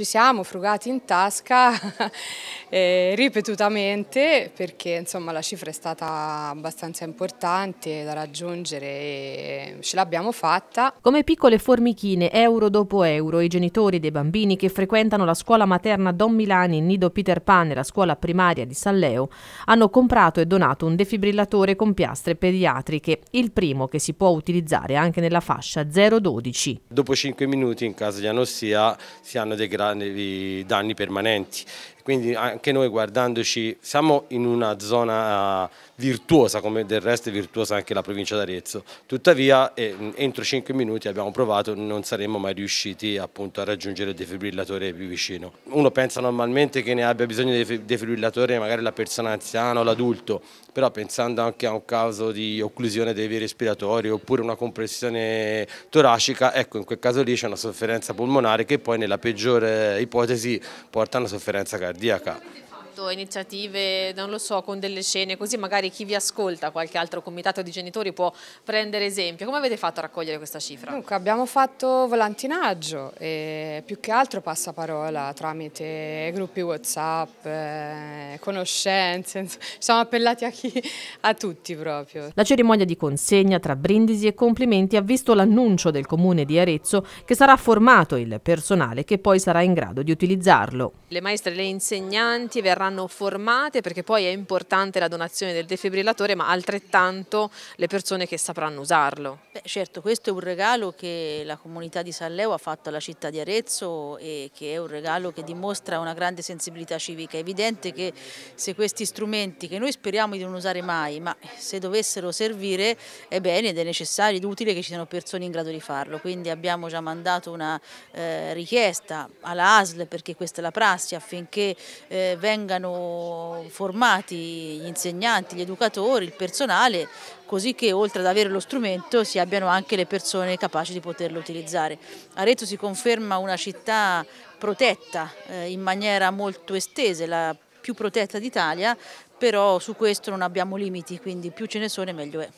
ci siamo frugati in tasca eh, ripetutamente perché insomma, la cifra è stata abbastanza importante da raggiungere e ce l'abbiamo fatta. Come piccole formichine euro dopo euro i genitori dei bambini che frequentano la scuola materna Don Milani in Nido Peter Pan e la scuola primaria di San Leo hanno comprato e donato un defibrillatore con piastre pediatriche, il primo che si può utilizzare anche nella fascia 012. Dopo 5 minuti in caso di anossia si hanno dei gradi danni permanenti quindi anche noi guardandoci, siamo in una zona eh, virtuosa, come del resto è virtuosa anche la provincia d'Arezzo. Tuttavia eh, entro 5 minuti abbiamo provato, non saremmo mai riusciti appunto a raggiungere il defibrillatore più vicino. Uno pensa normalmente che ne abbia bisogno di defibrillatore magari la persona anziana o l'adulto, però pensando anche a un caso di occlusione dei vie respiratori oppure una compressione toracica, ecco in quel caso lì c'è una sofferenza polmonare che poi nella peggiore eh, ipotesi porta a una sofferenza cardiaca. de acá. progetto, iniziative, non lo so, con delle scene, così magari chi vi ascolta, qualche altro comitato di genitori può prendere esempio. Come avete fatto a raccogliere questa cifra? Dunque, abbiamo fatto volantinaggio e più che altro passaparola tramite gruppi WhatsApp, eh, conoscenze, siamo appellati a chi a tutti proprio. La cerimonia di consegna tra brindisi e complimenti ha visto l'annuncio del comune di Arezzo che sarà formato il personale che poi sarà in grado di utilizzarlo. Le maestre e le insegnanti verranno saranno formate perché poi è importante la donazione del defibrillatore ma altrettanto le persone che sapranno usarlo. Beh, certo, questo è un regalo che la comunità di San Leo ha fatto alla città di Arezzo e che è un regalo che dimostra una grande sensibilità civica. È evidente che se questi strumenti che noi speriamo di non usare mai ma se dovessero servire è bene ed è necessario ed utile che ci siano persone in grado di farlo. Quindi abbiamo già mandato una eh, richiesta alla ASL perché questa è la prassi affinché eh, vengano vengano formati gli insegnanti, gli educatori, il personale, così che oltre ad avere lo strumento si abbiano anche le persone capaci di poterlo utilizzare. Arezzo si conferma una città protetta eh, in maniera molto estesa, la più protetta d'Italia, però su questo non abbiamo limiti, quindi più ce ne sono meglio è.